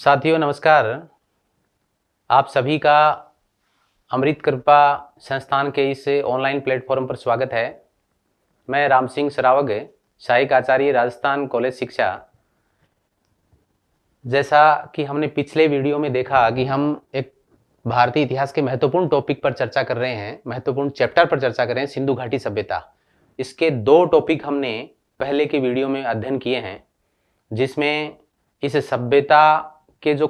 साथियों नमस्कार आप सभी का अमृत कृपा संस्थान के इस ऑनलाइन प्लेटफॉर्म पर स्वागत है मैं राम सिंह सरावग सहायक आचार्य राजस्थान कॉलेज शिक्षा जैसा कि हमने पिछले वीडियो में देखा कि हम एक भारतीय इतिहास के महत्वपूर्ण टॉपिक पर चर्चा कर रहे हैं महत्वपूर्ण चैप्टर पर चर्चा कर रहे हैं सिंधु घाटी सभ्यता इसके दो टॉपिक हमने पहले के वीडियो में अध्ययन किए हैं जिसमें इस सभ्यता के जो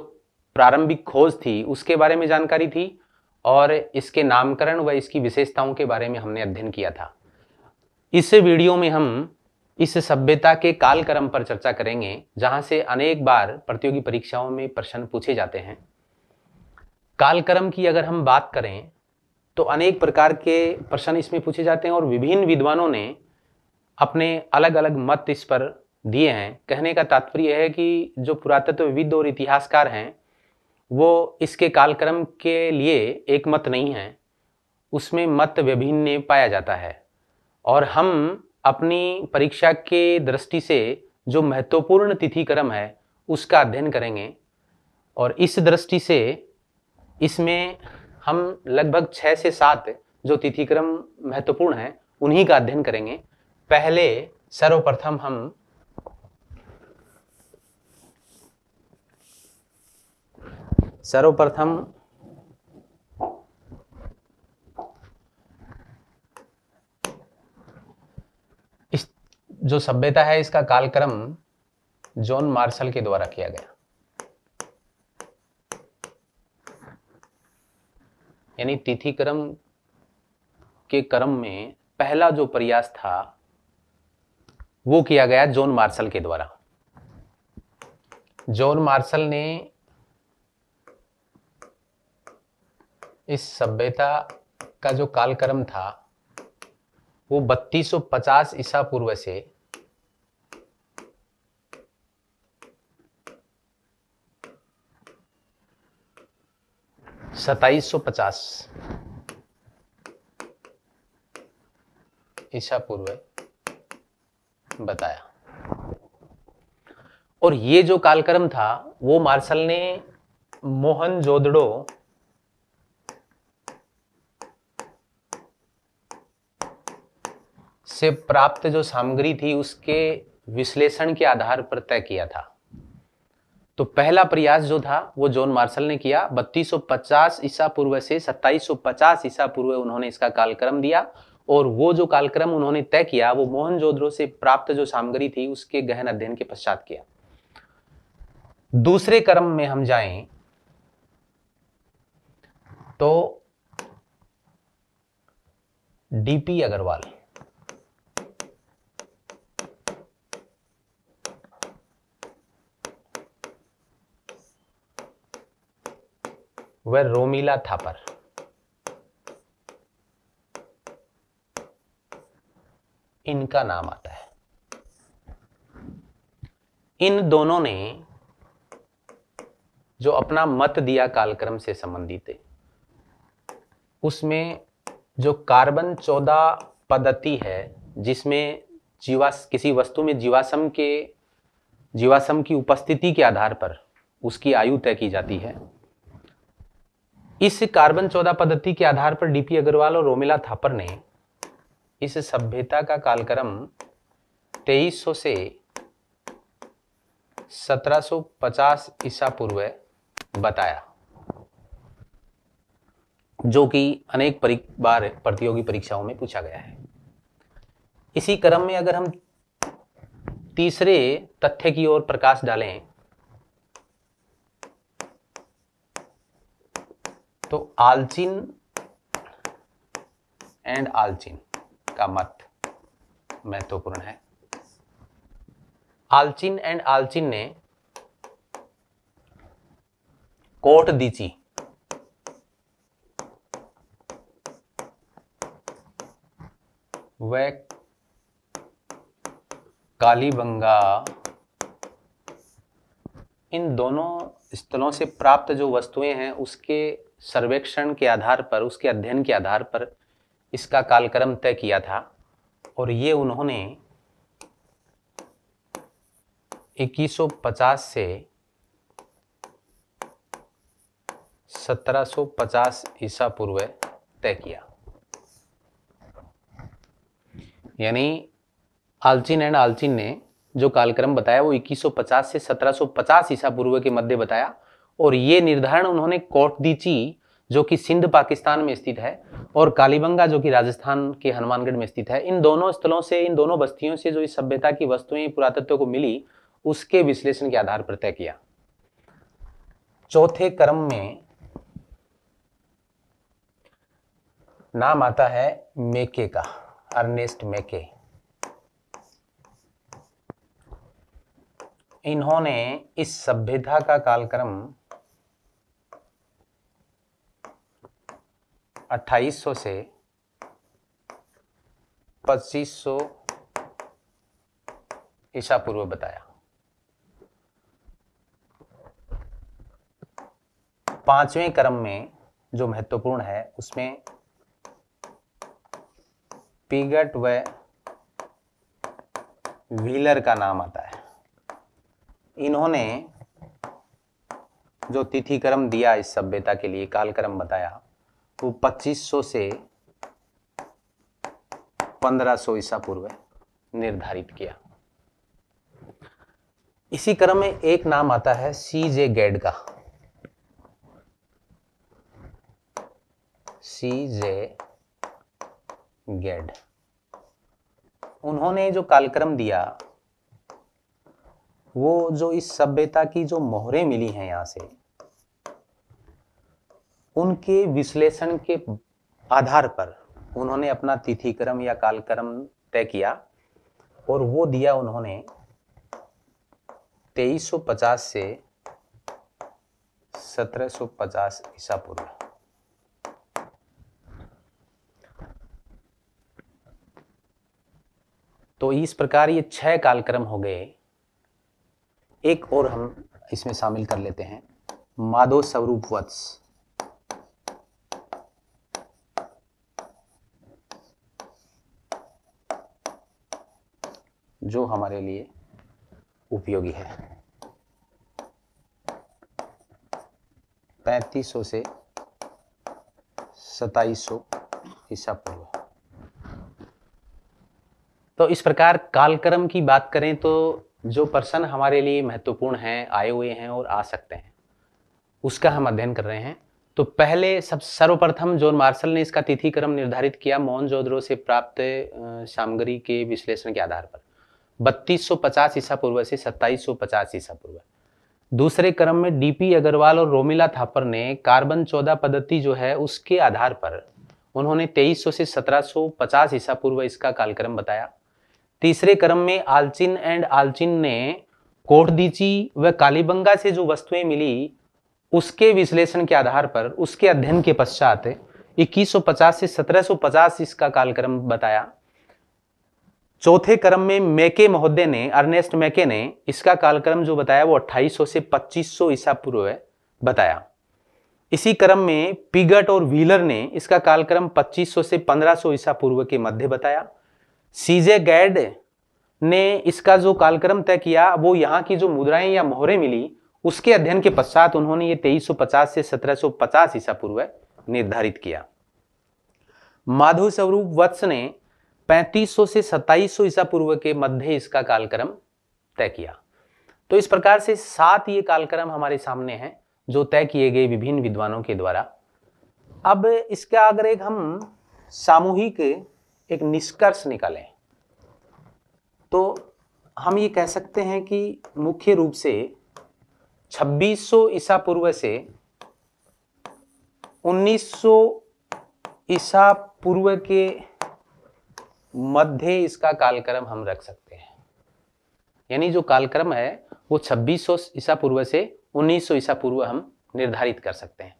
प्रारंभिक खोज थी उसके बारे में जानकारी थी और इसके नामकरण व इसकी विशेषताओं के बारे में हमने अध्ययन किया था इस वीडियो में हम इस सभ्यता के कालक्रम पर चर्चा करेंगे जहां से अनेक बार प्रतियोगी परीक्षाओं में प्रश्न पूछे जाते हैं कालक्रम की अगर हम बात करें तो अनेक प्रकार के प्रश्न इसमें पूछे जाते हैं और विभिन्न विद्वानों ने अपने अलग अलग मत इस पर दिए हैं कहने का तात्पर्य है कि जो पुरातत्वविद और इतिहासकार हैं वो इसके कालक्रम के लिए एक मत नहीं है उसमें मत विभिन्न पाया जाता है और हम अपनी परीक्षा के दृष्टि से जो महत्वपूर्ण तिथिक्रम है उसका अध्ययन करेंगे और इस दृष्टि से इसमें हम लगभग छः से सात जो तिथिक्रम महत्वपूर्ण हैं उन्हीं का अध्ययन करेंगे पहले सर्वप्रथम हम सर्वप्रथम इस जो सभ्यता है इसका कालक्रम जॉन मार्शल के द्वारा किया गया यानी तिथि क्रम के क्रम में पहला जो प्रयास था वो किया गया जॉन मार्शल के द्वारा जॉन मार्शल ने इस सभ्यता का जो कालक्रम था वो 3250 ईसा पूर्व से सताइस सौ पचास ईसा पूर्व बताया और ये जो कालक्रम था वो मार्शल ने मोहन जोदड़ो से प्राप्त जो सामग्री थी उसके विश्लेषण के आधार पर तय किया था तो पहला प्रयास जो था वो जॉन मार्शल ने किया 3250 ईसा पूर्व से 2750 ईसा पूर्व उन्होंने इसका कालक्रम दिया और वो जो कालक्रम उन्होंने तय किया वो मोहनजोदड़ो से प्राप्त जो सामग्री थी उसके गहन अध्ययन के पश्चात किया दूसरे क्रम में हम जाएं तो डीपी अग्रवाल वह रोमिला थापर इनका नाम आता है इन दोनों ने जो अपना मत दिया कालक्रम से संबंधित उसमें जो कार्बन चौदह पद्धति है जिसमें जीवास किसी वस्तु में जीवाश्म के जीवाश्म की उपस्थिति के आधार पर उसकी आयु तय की जाती है इस कार्बन चौदह पद्धति के आधार पर डीपी अग्रवाल और रोमिला थापर ने इस सभ्यता का कालक्रम 2300 से 1750 ईसा पूर्व बताया जो कि अनेक बार प्रतियोगी परीक्षाओं में पूछा गया है इसी क्रम में अगर हम तीसरे तथ्य की ओर प्रकाश डालें तो आलचिन एंड आलचिन का मत महत्वपूर्ण है आलचिन एंड आलचिन ने कोट दीची व कालीबंगा इन दोनों स्थलों से प्राप्त जो वस्तुएं हैं उसके सर्वेक्षण के आधार पर उसके अध्ययन के आधार पर इसका कालक्रम तय किया था और ये उन्होंने 2150 से 1750 ईसा पूर्व तय किया यानी आलचिन एंड आलचिन ने जो कालक्रम बताया वो 2150 से 1750 ईसा पूर्व के मध्य बताया और ये निर्धारण उन्होंने कोटदीची जो कि सिंध पाकिस्तान में स्थित है और कालीबंगा जो कि राजस्थान के हनुमानगढ़ में स्थित है इन दोनों स्थलों से इन दोनों बस्तियों से जो इस सभ्यता की वस्तुएं पुरातत्व को मिली उसके विश्लेषण के आधार पर तय किया चौथे क्रम में नाम आता है मेके का अर्नेस्ट मेके इन्होंने इस सभ्यता का कालक्रम 2800 से 2500 ईसा पूर्व बताया पांचवें क्रम में जो महत्वपूर्ण है उसमें पीगट व व्हीलर का नाम आता है इन्होंने जो तिथिक्रम दिया इस सभ्यता के लिए कालक्रम बताया तो 2500 से 1500 ईसा पूर्व निर्धारित किया इसी क्रम में एक नाम आता है सी जे गेड का सी जे गेड उन्होंने जो कालक्रम दिया वो जो इस सभ्यता की जो मोहरें मिली हैं यहां से उनके विश्लेषण के आधार पर उन्होंने अपना तिथिक्रम या कालक्रम तय किया और वो दिया उन्होंने 2350 से 1750 ईसा पूर्व तो इस प्रकार ये छह कालक्रम हो गए एक और हम इसमें शामिल कर लेते हैं माधव स्वरूप वत्स जो हमारे लिए उपयोगी है पैंतीस सौ से सताईस सौ ईसा पूर्व तो इस प्रकार कालक्रम की बात करें तो जो पर्सन हमारे लिए महत्वपूर्ण हैं आए हुए हैं और आ सकते हैं उसका हम अध्ययन कर रहे हैं तो पहले सब सर्वप्रथम जोन मार्शल ने इसका तिथि क्रम निर्धारित किया मोहन जोधरो से प्राप्त सामग्री के विश्लेषण के आधार पर बत्तीस ईसा पूर्व से सत्ताईस ईसा पूर्व दूसरे क्रम में डीपी अग्रवाल और रोमिला थापर ने कार्बन चौदह पद्धति जो है उसके आधार पर उन्होंने 2300 से 1750 ईसा पूर्व इसका कालक्रम बताया तीसरे क्रम में आलचिन एंड आलचिन ने कोटदीची व कालीबंगा से जो वस्तुएं मिली उसके विश्लेषण के आधार पर उसके अध्ययन के पश्चात 2150 से 1750 इसका कालक्रम बताया चौथे क्रम में मैके महोदय ने अर्नेस्ट मैके ने इसका कालक्रम जो बताया वो 2800 से 2500 ईसा पूर्व है बताया इसी क्रम में पिगट और व्हीलर ने इसका कालक्रम 2500 से 1500 ईसा पूर्व के मध्य बताया सीजे गैड ने इसका जो कालक्रम तय किया वो यहाँ की जो मुद्राएं या मोहरें मिली उसके अध्ययन के पश्चात उन्होंने ये 2350 से 1750 ईसा पूर्व निर्धारित किया माधव स्वरूप वत्स ने 3500 से 2700 ईसा पूर्व के मध्य इसका कालक्रम तय किया तो इस प्रकार से सात ये कालक्रम हमारे सामने हैं जो तय किए गए विभिन्न विद्वानों के द्वारा अब इसका अगर एक हम सामूहिक एक निष्कर्ष निकालें तो हम ये कह सकते हैं कि मुख्य रूप से 2600 ईसा पूर्व से 1900 ईसा पूर्व के मध्य इसका कालक्रम हम रख सकते हैं यानी जो कालक्रम है वो 2600 ईसा पूर्व से 1900 ईसा पूर्व हम निर्धारित कर सकते हैं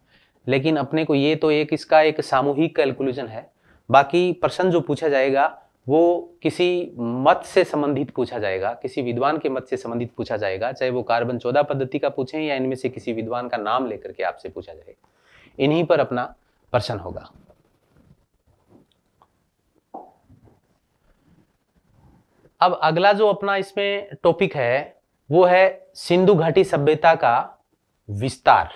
लेकिन अपने को ये तो एक इसका एक सामूहिक कैलकुलेशन है बाकी प्रश्न जो पूछा जाएगा वो किसी मत से संबंधित पूछा जाएगा किसी विद्वान के मत से संबंधित पूछा जाएगा चाहे वो कार्बन चौदह पद्धति का पूछें या इनमें से किसी विद्वान का नाम लेकर के आपसे पूछा जाएगा इन्हीं पर अपना प्रश्न होगा अब अगला जो अपना इसमें टॉपिक है वो है सिंधु घाटी सभ्यता का विस्तार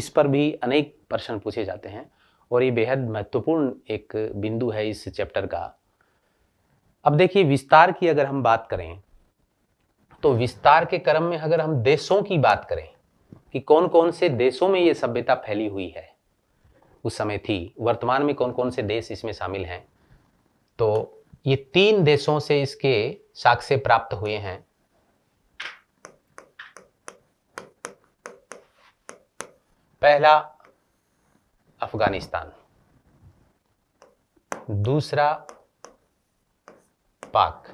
इस पर भी अनेक प्रश्न पूछे जाते हैं और ये बेहद महत्वपूर्ण एक बिंदु है इस चैप्टर का अब देखिए विस्तार की अगर हम बात करें तो विस्तार के क्रम में अगर हम देशों की बात करें कि कौन कौन से देशों में ये सभ्यता फैली हुई है उस समय थी वर्तमान में कौन कौन से देश इसमें शामिल हैं तो ये तीन देशों से इसके साक्ष्य प्राप्त हुए हैं पहला अफगानिस्तान दूसरा पाक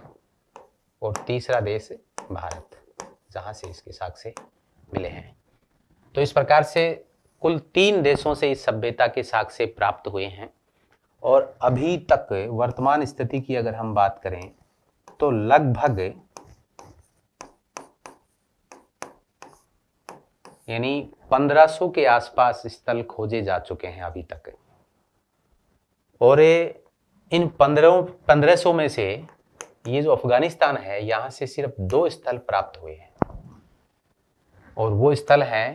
और तीसरा देश भारत जहां से इसके साक्ष्य मिले हैं तो इस प्रकार से कुल तीन देशों से इस सभ्यता के साक्ष्य प्राप्त हुए हैं और अभी तक वर्तमान स्थिति की अगर हम बात करें तो लगभग यानी 1500 के आसपास स्थल खोजे जा चुके हैं अभी तक और इन पंद्रह पंद्रह सौ में से ये जो अफगानिस्तान है यहां से सिर्फ दो स्थल प्राप्त हुए हैं और वो स्थल हैं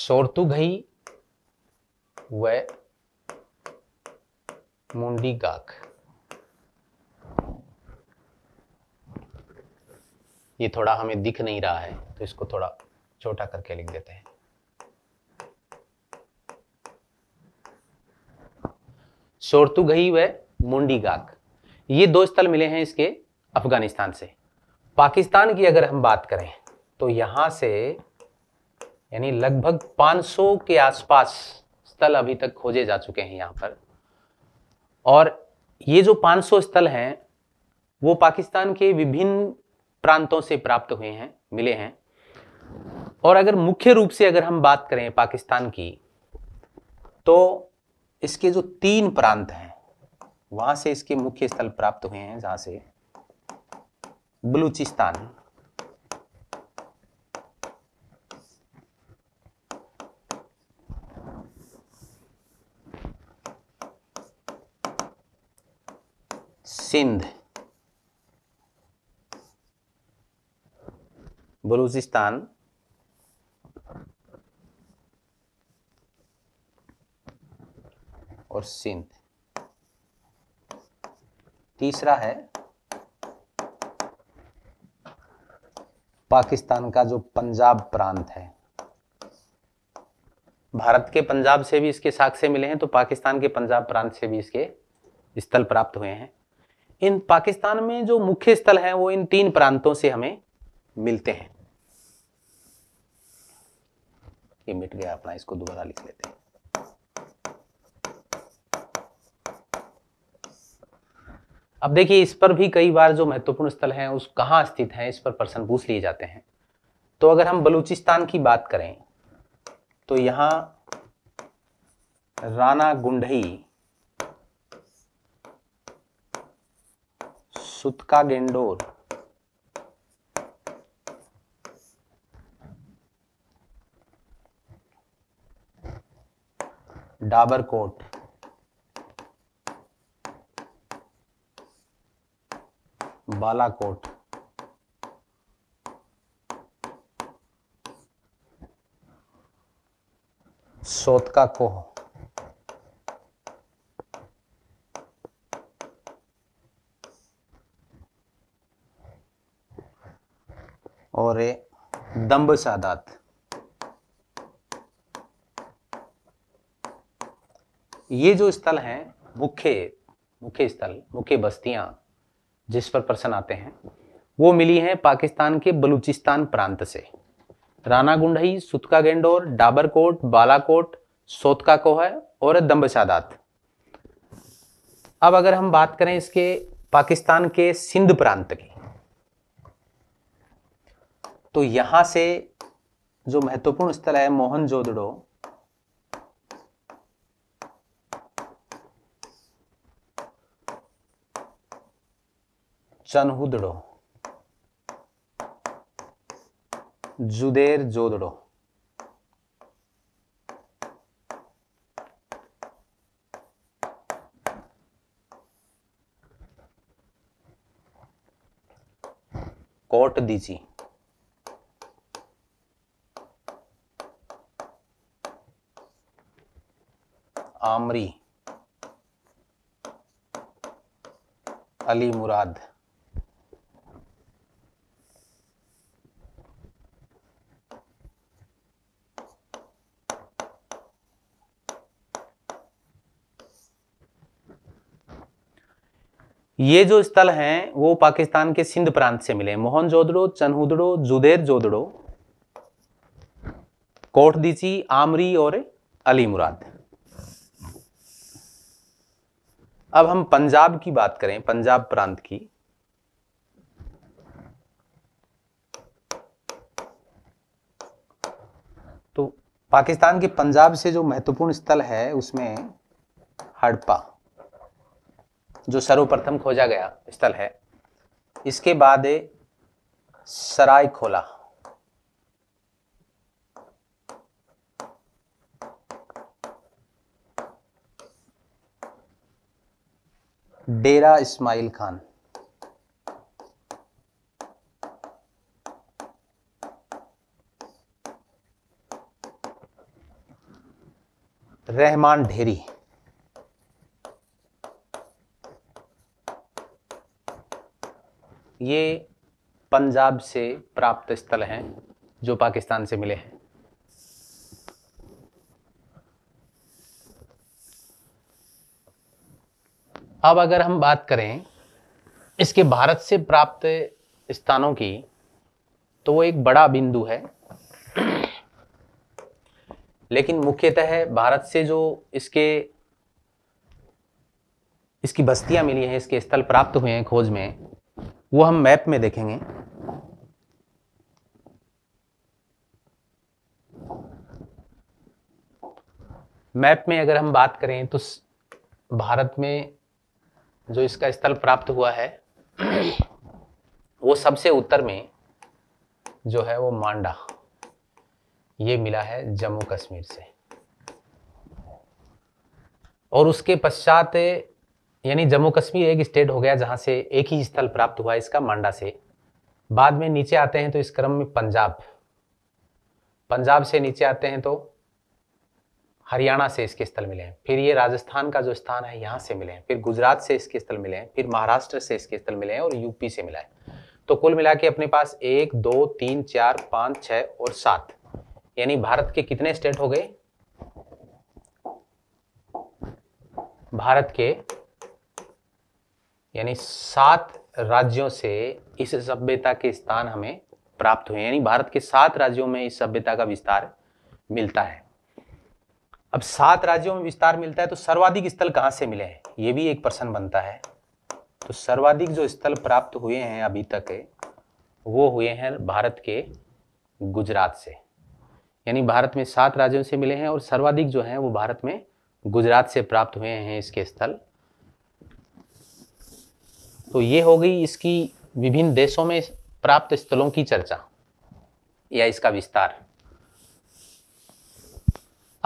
घई व मुंडी गाख ये थोड़ा हमें दिख नहीं रहा है तो इसको थोड़ा छोटा करके लिख देते हैं घई व मुंडी गाक ये दो स्थल मिले हैं इसके अफगानिस्तान से पाकिस्तान की अगर हम बात करें तो यहां से यानी लगभग 500 के आसपास स्थल अभी तक खोजे जा चुके हैं यहाँ पर और ये जो 500 स्थल हैं वो पाकिस्तान के विभिन्न प्रांतों से प्राप्त हुए हैं मिले हैं और अगर मुख्य रूप से अगर हम बात करें पाकिस्तान की तो इसके जो तीन प्रांत हैं वहां से इसके मुख्य स्थल प्राप्त हुए हैं जहां से बलूचिस्तान सिंध बलूचिस्तान और सिंध तीसरा है पाकिस्तान का जो पंजाब प्रांत है भारत के पंजाब से भी इसके साक्ष्य मिले हैं तो पाकिस्तान के पंजाब प्रांत से भी इसके स्थल प्राप्त हुए हैं इन पाकिस्तान में जो मुख्य स्थल हैं वो इन तीन प्रांतों से हमें मिलते हैं ये मिट गया अपना इसको दोबारा लिख लेते हैं अब देखिए इस पर भी कई बार जो महत्वपूर्ण स्थल हैं उस कहाँ स्थित हैं इस पर प्रश्न पूछ लिए जाते हैं तो अगर हम बलूचिस्तान की बात करें तो यहाँ राना गुंडई सुतका गेंडोर डाबर कोट बालाकोट सोतका कोह नंबर सादात ये जो स्थल हैं मुख्य मुख्य स्थल मुख्य बस्तियां जिस पर प्रश्न आते हैं वो मिली हैं पाकिस्तान के बलूचिस्तान प्रांत से राना गुंडई सुतका गेंडोर डाबरकोट बालाकोट सोतका कोह और सादात अब अगर हम बात करें इसके पाकिस्तान के सिंध प्रांत की तो यहां से जो महत्वपूर्ण स्थल है मोहन जोदड़ो चनहुदड़ो जुदेर जोदड़ो कोट दीजिए आमरी अली मुराद ये जो स्थल हैं वो पाकिस्तान के सिंध प्रांत से मिले मोहनजोदड़ो चनहुदड़ो जुदेर जोदड़ो कोटदीची आमरी और अली मुराद अब हम पंजाब की बात करें पंजाब प्रांत की तो पाकिस्तान के पंजाब से जो महत्वपूर्ण स्थल है उसमें हड़प्पा जो सर्वप्रथम खोजा गया स्थल है इसके बाद सराय खोला डेरा इस्माइल खान रहमान ढेरी ये पंजाब से प्राप्त स्थल हैं जो पाकिस्तान से मिले हैं अब अगर हम बात करें इसके भारत से प्राप्त स्थानों की तो वो एक बड़ा बिंदु है लेकिन मुख्यतः भारत से जो इसके इसकी बस्तियां मिली हैं इसके स्थल प्राप्त हुए हैं खोज में वो हम मैप में देखेंगे मैप में अगर हम बात करें तो भारत में जो इसका स्थल प्राप्त हुआ है वो सबसे उत्तर में जो है वो मांडा ये मिला है जम्मू कश्मीर से और उसके पश्चात यानी जम्मू कश्मीर एक स्टेट हो गया जहाँ से एक ही स्थल प्राप्त हुआ इसका मांडा से बाद में नीचे आते हैं तो इस क्रम में पंजाब पंजाब से नीचे आते हैं तो हरियाणा से इसके स्थल मिले हैं फिर ये राजस्थान का जो स्थान है यहाँ से मिले हैं फिर गुजरात से इसके स्थल मिले हैं फिर महाराष्ट्र से इसके स्थल मिले हैं और यूपी से मिला है तो कुल मिला के अपने पास एक दो तीन चार पाँच छः और सात यानी भारत के कितने स्टेट हो गए भारत के यानी सात राज्यों से इस सभ्यता के स्थान हमें प्राप्त हुए यानी भारत के सात राज्यों में इस सभ्यता का विस्तार मिलता है अब सात राज्यों में विस्तार मिलता है तो सर्वाधिक स्थल कहाँ से मिले हैं ये भी एक प्रश्न बनता है तो सर्वाधिक जो स्थल प्राप्त हुए हैं अभी तक वो हुए हैं भारत के गुजरात से यानी भारत में सात राज्यों से मिले हैं और सर्वाधिक जो है वो भारत में गुजरात से प्राप्त हुए हैं इसके स्थल तो ये हो गई इसकी विभिन्न देशों में प्राप्त स्थलों की चर्चा या इसका विस्तार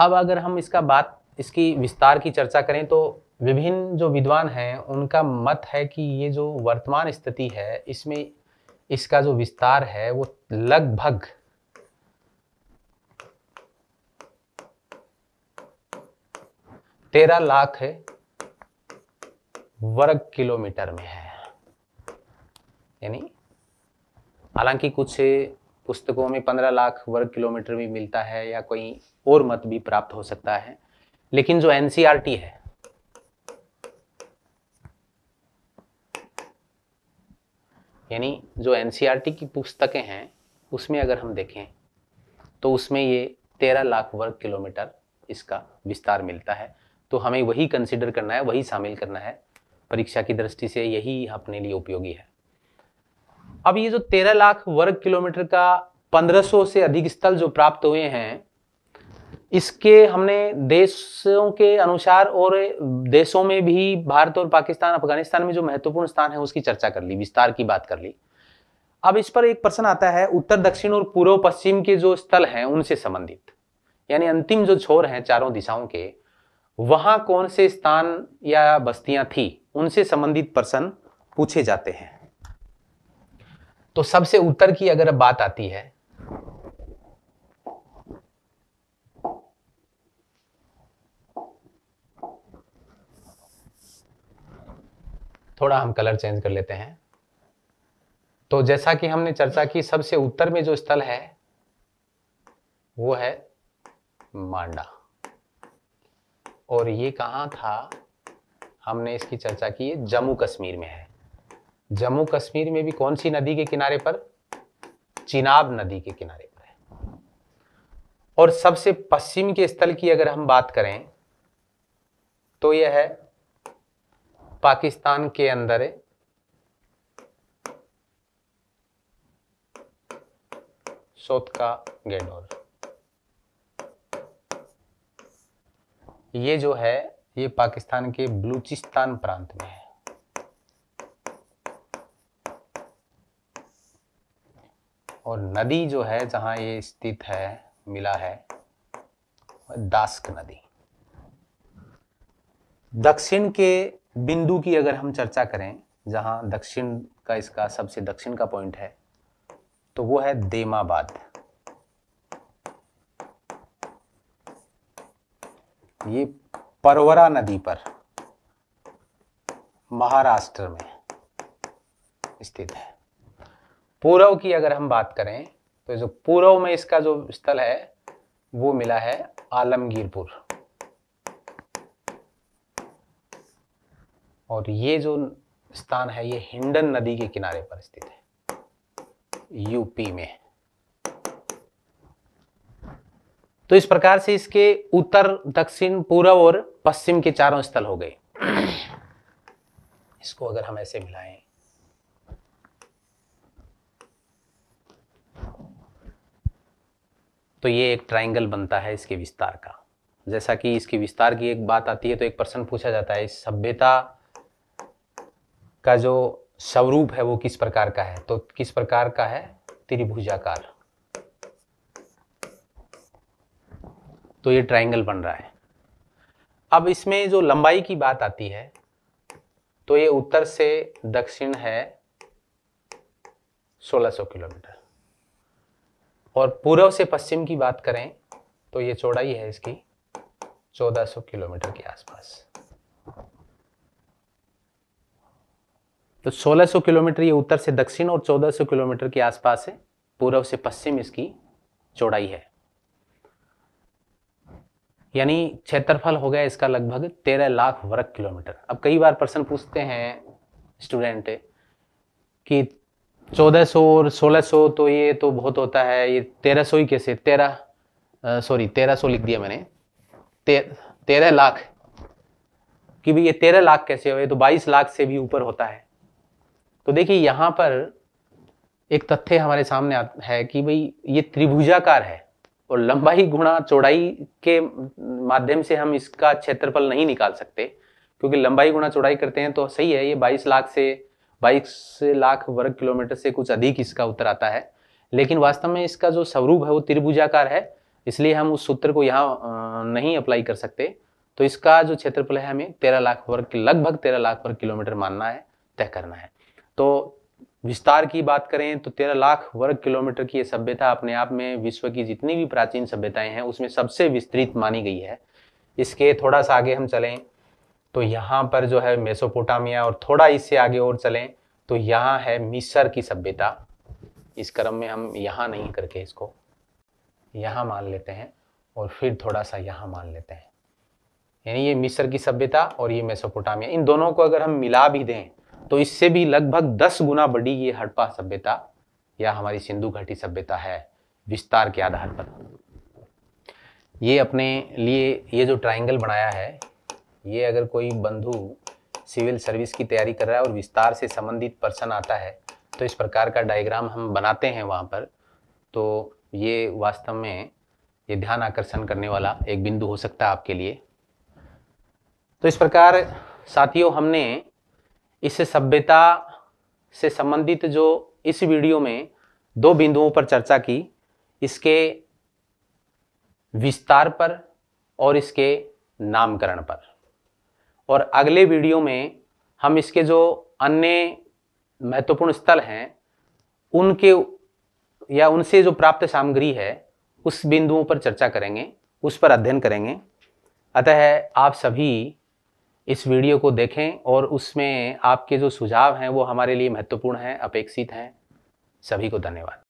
अब अगर हम इसका बात इसकी विस्तार की चर्चा करें तो विभिन्न जो विद्वान हैं उनका मत है कि ये जो वर्तमान स्थिति है इसमें इसका जो विस्तार है वो लगभग तेरह लाख वर्ग किलोमीटर में है यानी हालांकि कुछ पुस्तकों में पंद्रह लाख वर्ग किलोमीटर भी मिलता है या कोई और मत भी प्राप्त हो सकता है लेकिन जो एनसीआरटी e है यानी जो एनसीआरटी e की पुस्तकें हैं उसमें अगर हम देखें तो उसमें ये तेरह लाख वर्ग किलोमीटर इसका विस्तार मिलता है तो हमें वही कंसिडर करना है वही शामिल करना है परीक्षा की दृष्टि से यही अपने लिए उपयोगी है अब ये जो तेरह लाख वर्ग किलोमीटर का पंद्रह सौ से अधिक स्थल जो प्राप्त हुए हैं इसके हमने देशों के अनुसार और देशों में भी भारत और पाकिस्तान अफगानिस्तान में जो महत्वपूर्ण स्थान है उसकी चर्चा कर ली विस्तार की बात कर ली अब इस पर एक प्रश्न आता है उत्तर दक्षिण और पूर्व पश्चिम के जो स्थल हैं उनसे संबंधित यानी अंतिम जो छोर हैं चारों दिशाओं के वहां कौन से स्थान या बस्तियां थी उनसे संबंधित प्रश्न पूछे जाते हैं तो सबसे उत्तर की अगर बात आती है थोड़ा हम कलर चेंज कर लेते हैं तो जैसा कि हमने चर्चा की सबसे उत्तर में जो स्थल है वो है मांडा और ये कहाँ था हमने इसकी चर्चा की है जम्मू कश्मीर में है जम्मू कश्मीर में भी कौन सी नदी के किनारे पर चिनाब नदी के किनारे पर है और सबसे पश्चिम के स्थल की अगर हम बात करें तो यह है पाकिस्तान के अंदर है सोत का गेडोर ये जो है ये पाकिस्तान के बलूचिस्तान प्रांत में है और नदी जो है जहां ये स्थित है मिला है दास्क नदी दक्षिण के बिंदु की अगर हम चर्चा करें जहां दक्षिण का इसका सबसे दक्षिण का पॉइंट है तो वो है देमाबाद ये परवरा नदी पर महाराष्ट्र में स्थित है पूर्व की अगर हम बात करें तो जो पूर्व में इसका जो स्थल है वो मिला है आलमगीरपुर और ये जो स्थान है ये हिंडन नदी के किनारे पर स्थित है यूपी में तो इस प्रकार से इसके उत्तर दक्षिण पूर्व और पश्चिम के चारों स्थल हो गए इसको अगर हम ऐसे मिलाएं तो ये एक ट्राइंगल बनता है इसके विस्तार का जैसा कि इसके विस्तार की एक बात आती है तो एक प्रश्न पूछा जाता है सभ्यता का जो स्वरूप है वो किस प्रकार का है तो किस प्रकार का है त्रिभुजाकार तो ये ट्राइंगल बन रहा है अब इसमें जो लंबाई की बात आती है तो ये उत्तर से दक्षिण है 1600 किलोमीटर और पूर्व से पश्चिम की बात करें तो ये चौड़ाई है इसकी 1400 किलोमीटर के आसपास तो 1600 किलोमीटर ये उत्तर से दक्षिण और 1400 किलोमीटर के आसपास है पूर्व से पश्चिम इसकी चौड़ाई है यानी क्षेत्रफल हो गया इसका लगभग तेरह लाख वर्ग किलोमीटर अब कई बार प्रश्न पूछते हैं स्टूडेंट कि 1400 और 1600 तो ये तो बहुत होता है ये 1300 ही कैसे तेरह सॉरी 1300 लिख दिया मैंने ते, तेरह लाख कि भी ये तेरह लाख कैसे हो ये तो बाईस लाख से भी ऊपर होता है तो देखिए यहाँ पर एक तथ्य हमारे सामने है कि भाई ये त्रिभुजाकार है और लंबाई गुणा चौड़ाई के माध्यम से हम इसका क्षेत्रफल नहीं निकाल सकते क्योंकि लंबाई गुणा चौड़ाई करते हैं तो सही है ये 22 लाख से 22 लाख वर्ग किलोमीटर से कुछ अधिक इसका उत्तर आता है लेकिन वास्तव में इसका जो स्वरूप है वो त्रिभुजाकार है इसलिए हम उस सूत्र को यहाँ नहीं अप्लाई कर सकते तो इसका जो क्षेत्रफल है हमें तेरह लाख वर्ग लगभग तेरह लाख वर्ग किलोमीटर मानना है तय करना है तो विस्तार की बात करें तो तेरह लाख वर्ग किलोमीटर की ये सभ्यता अपने आप में विश्व की जितनी भी प्राचीन सभ्यताएं हैं उसमें सबसे विस्तृत मानी गई है इसके थोड़ा सा आगे हम चलें तो यहाँ पर जो है मेसोपोटामिया और थोड़ा इससे आगे और चलें तो यहाँ है मिसर की सभ्यता इस क्रम में हम यहाँ नहीं करके इसको यहाँ मान लेते हैं और फिर थोड़ा सा यहाँ मान लेते हैं यानी ये मिस्र की सभ्यता और ये मेसोपोटामिया इन दोनों को अगर हम मिला भी दें तो इससे भी लगभग दस गुना बड़ी ये हड़प्पा सभ्यता या हमारी सिंधु घाटी सभ्यता है विस्तार के आधार पर ये अपने लिए ये जो ट्राइंगल बनाया है ये अगर कोई बंधु सिविल सर्विस की तैयारी कर रहा है और विस्तार से संबंधित पर्सन आता है तो इस प्रकार का डायग्राम हम बनाते हैं वहाँ पर तो ये वास्तव में ये ध्यान आकर्षण करने वाला एक बिंदु हो सकता है आपके लिए तो इस प्रकार साथियों हमने इस सभ्यता से संबंधित जो इस वीडियो में दो बिंदुओं पर चर्चा की इसके विस्तार पर और इसके नामकरण पर और अगले वीडियो में हम इसके जो अन्य महत्वपूर्ण स्थल हैं उनके या उनसे जो प्राप्त सामग्री है उस बिंदुओं पर चर्चा करेंगे उस पर अध्ययन करेंगे अतः आप सभी इस वीडियो को देखें और उसमें आपके जो सुझाव हैं वो हमारे लिए महत्वपूर्ण हैं अपेक्षित हैं सभी को धन्यवाद